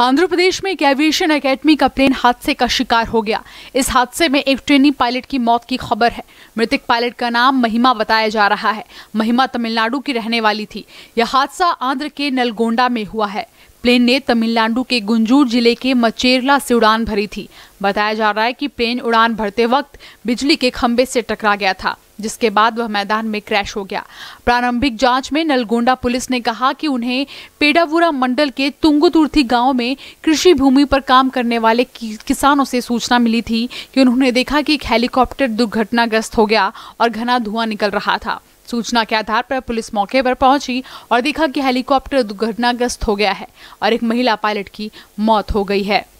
आंध्र प्रदेश में एक aviation academy का प्लेन हादसे का शिकार हो गया इस हादसे में एक ट्रेनी पायलट की मौत की खबर है मृतक पायलट का नाम महिमा बताया जा रहा है महिमा तमिलनाडु की रहने वाली थी यह हादसा आंध्र के नलगोंडा में हुआ है प्लेन ने तमिलनाडु के गुंजूर जिले के मचेरला से उड़ान भरी थी बताया जा रहा है कि प्लेन उड़ान भरते वक्त बिजली के खंभे से टकरा गया था जिसके बाद वह मैदान में क्रैश हो गया प्रारंभिक जांच में नलगोंडा पुलिस ने कहा कि उन्हें पेडावुरा मंडल के तुंगुतुर्थी गांव में कृषि भूमि पर काम करने वाले किसानों से सूचना मिली थी कि उन्होंने देखा कि एक हेलीकॉप्टर दुर्घटनाग्रस्त हो गया और घना धुआं निकल रहा था सूचना के आधार पर पुलिस मौके पर पहुंची और देखा कि हेलीकॉप्टर दुर्घटनाग्रस्त हो गया है और एक महिला पायलट की मौत हो गई है